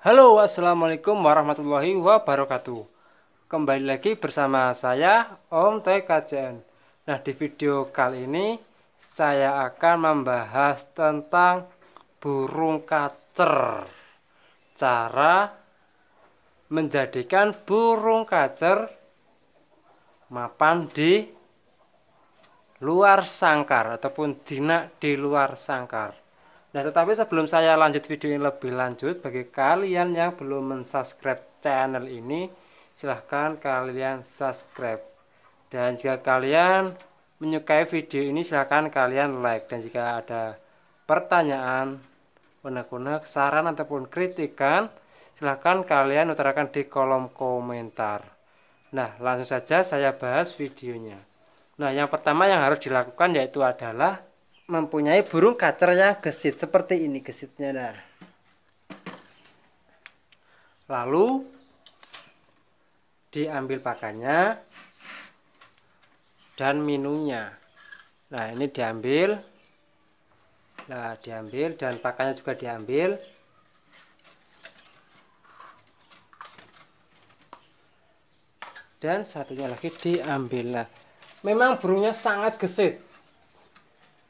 Halo, assalamualaikum warahmatullahi wabarakatuh. Kembali lagi bersama saya Om TKJN. Nah, di video kali ini saya akan membahas tentang burung kacer. Cara menjadikan burung kacer mapan di luar sangkar ataupun jinak di luar sangkar. Nah, tetapi sebelum saya lanjut video ini lebih lanjut, bagi kalian yang belum mensubscribe channel ini, silahkan kalian subscribe. Dan jika kalian menyukai video ini, silahkan kalian like. Dan jika ada pertanyaan, unek-unek, saran ataupun kritikan, silahkan kalian utarakan di kolom komentar. Nah, langsung saja saya bahas videonya. Nah, yang pertama yang harus dilakukan yaitu adalah mempunyai burung kacer yang gesit seperti ini gesitnya nah. Lalu diambil pakannya dan minumnya. Nah, ini diambil. Nah, diambil dan pakannya juga diambil. Dan satunya lagi diambil. Nah, memang burungnya sangat gesit.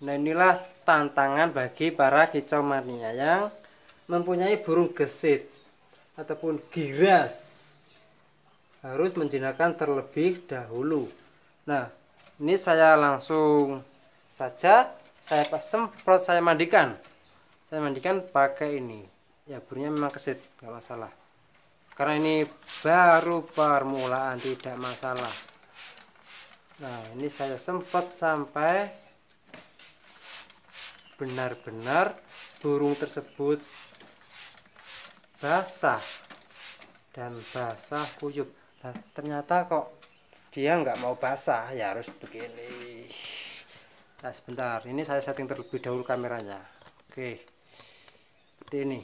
Nah inilah tantangan bagi para kicau mania yang mempunyai burung gesit ataupun giras harus menjinakkan terlebih dahulu. Nah ini saya langsung saja saya pas semprot saya mandikan saya mandikan pakai ini ya burungnya memang gesit nggak masalah karena ini baru permulaan tidak masalah nah ini saya semprot sampai benar-benar burung tersebut basah dan basah kuyup nah, ternyata kok dia nggak mau basah ya harus begini nah sebentar ini saya setting terlebih dahulu kameranya oke seperti ini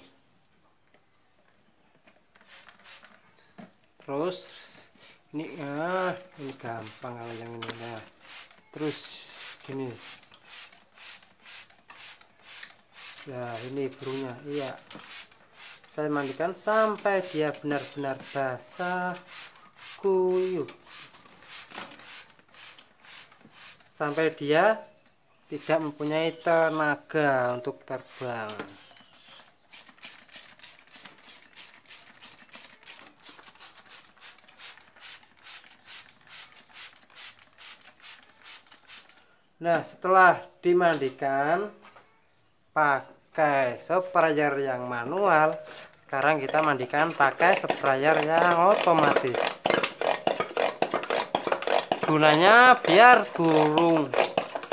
terus ini ah ini gampang kalau yang ini nah terus gini ya ini burungnya iya saya mandikan sampai dia benar-benar basah kuyuk sampai dia tidak mempunyai tenaga untuk terbang Nah setelah dimandikan pak Oke, sprayer yang manual sekarang kita mandikan pakai sprayer yang otomatis gunanya biar burung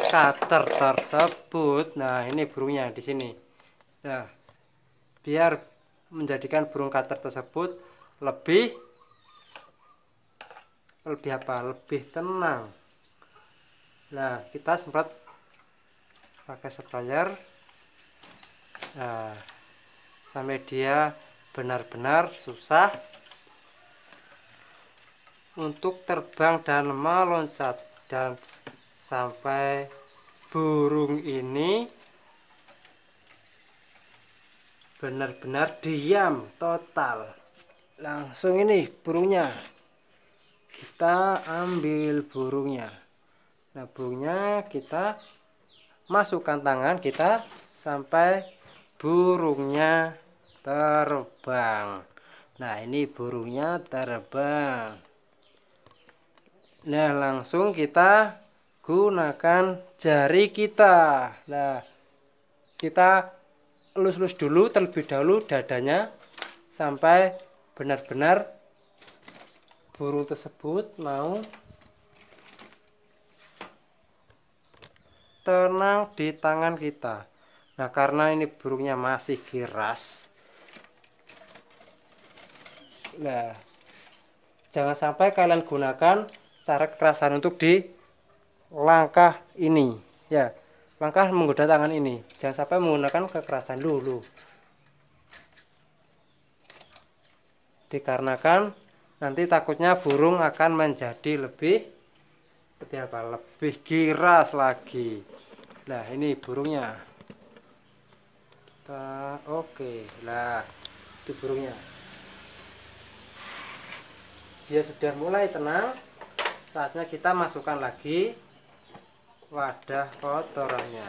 cutter tersebut nah ini burungnya di sini nah biar menjadikan burung cutter tersebut lebih lebih apa lebih tenang nah kita semprot pakai sprayer nah, sampai dia benar-benar susah untuk terbang dan meloncat dan sampai burung ini benar-benar diam total langsung ini burungnya kita ambil burungnya nah burungnya kita masukkan tangan kita sampai burungnya terbang nah ini burungnya terbang nah langsung kita gunakan jari kita nah kita lus-lus dulu terlebih dahulu dadanya sampai benar-benar burung tersebut mau tenang di tangan kita Nah karena ini burungnya masih giras Nah Jangan sampai kalian gunakan cara kekerasan untuk di langkah ini ya Langkah menggoda tangan ini Jangan sampai menggunakan kekerasan dulu Dikarenakan nanti takutnya burung akan menjadi lebih Lebih apa? Lebih giras lagi Nah ini burungnya oke lah itu burungnya dia sudah mulai tenang saatnya kita masukkan lagi wadah kotorannya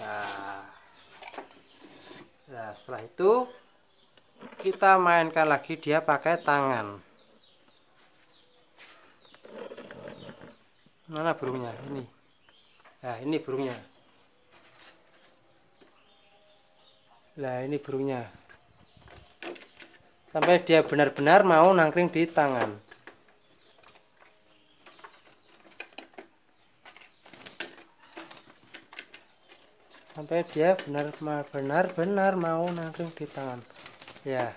nah, nah setelah itu kita mainkan lagi dia pakai tangan mana burungnya ini nah ini burungnya Nah ini burungnya Sampai dia benar-benar mau nangkring di tangan Sampai dia benar-benar benar mau nangkring di tangan Ya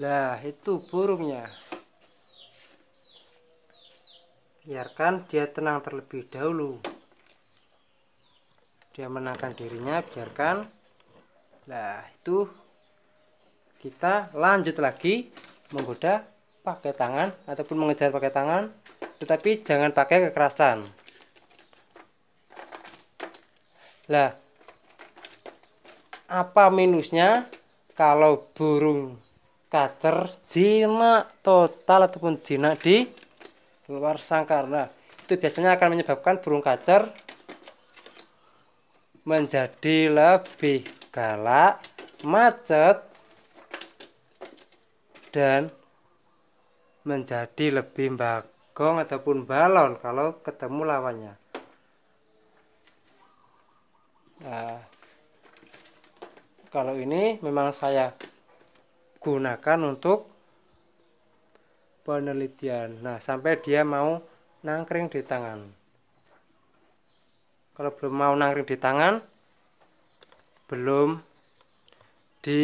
lah itu burungnya Biarkan dia tenang terlebih dahulu dia menangkan dirinya biarkan lah itu kita lanjut lagi menggoda pakai tangan ataupun mengejar pakai tangan tetapi jangan pakai kekerasan lah apa minusnya kalau burung kacer jinak total ataupun jinak di luar sangkar nah itu biasanya akan menyebabkan burung kacer menjadi lebih galak, macet, dan menjadi lebih bagong ataupun balon kalau ketemu lawannya. Nah, kalau ini memang saya gunakan untuk penelitian. Nah, sampai dia mau nangkring di tangan kalau belum mau nangkring di tangan belum di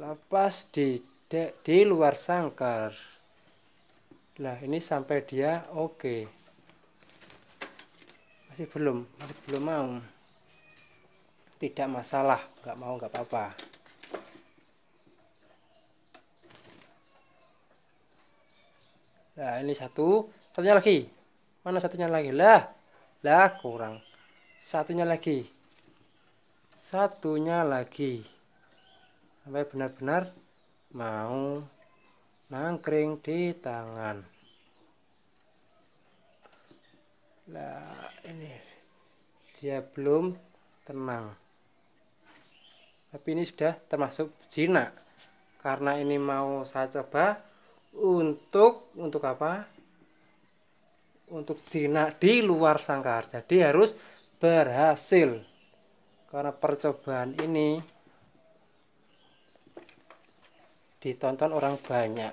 lapas di de, di luar sangkar Lah ini sampai dia oke okay. masih belum masih belum mau tidak masalah nggak mau nggak apa-apa nah ini satu satunya lagi mana satunya lagi lah lah kurang satunya lagi satunya lagi sampai benar-benar mau nangkring di tangan lah ini dia belum tenang tapi ini sudah termasuk jinak karena ini mau saya coba untuk untuk apa untuk jinak di luar sangkar jadi harus berhasil karena percobaan ini ditonton orang banyak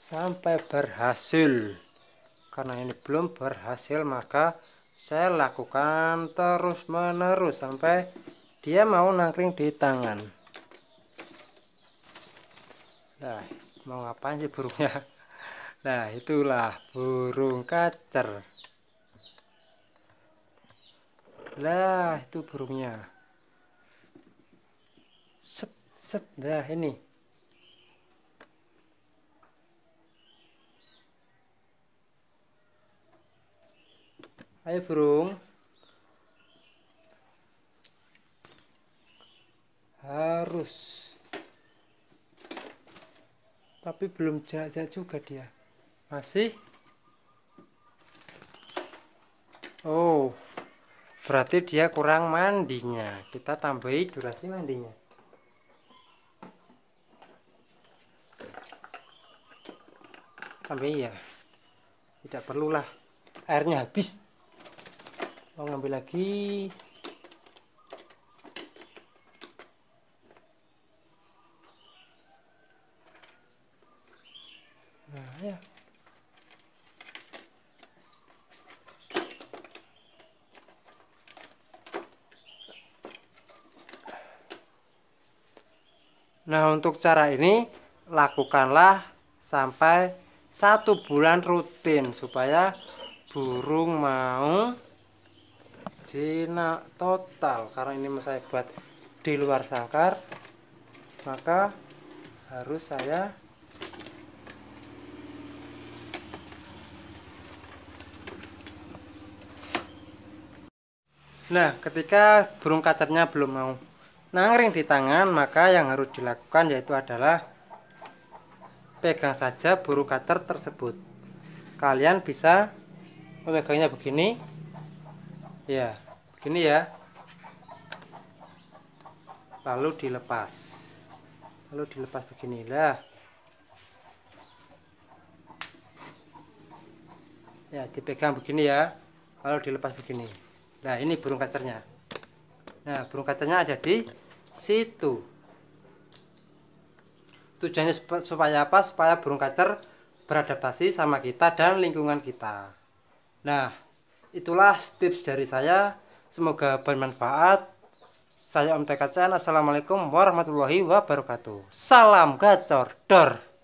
sampai berhasil karena ini belum berhasil maka saya lakukan terus menerus sampai dia mau nangkring di tangan nah mau ngapain sih burungnya nah itulah burung kacer lah itu burungnya set set dah ini ayo burung harus tapi belum jajak juga dia masih oh berarti dia kurang mandinya kita tambahi durasi mandinya tambahi ya tidak perlulah airnya habis mau ngambil lagi Nah untuk cara ini lakukanlah sampai satu bulan rutin supaya burung mau jinak total karena ini saya buat di luar sangkar maka harus saya nah ketika burung kacarnya belum mau nangring di tangan maka yang harus dilakukan yaitu adalah pegang saja buru cutter tersebut kalian bisa memegangnya oh, begini ya begini ya lalu dilepas lalu dilepas beginilah ya dipegang begini ya lalu dilepas begini nah ini burung kacernya Nah, burung kacanya ada di situ. Tujuannya supaya apa? Supaya burung kacer beradaptasi sama kita dan lingkungan kita. Nah, itulah tips dari saya. Semoga bermanfaat. Saya Om Tekacan. Assalamualaikum warahmatullahi wabarakatuh. Salam gacor dor.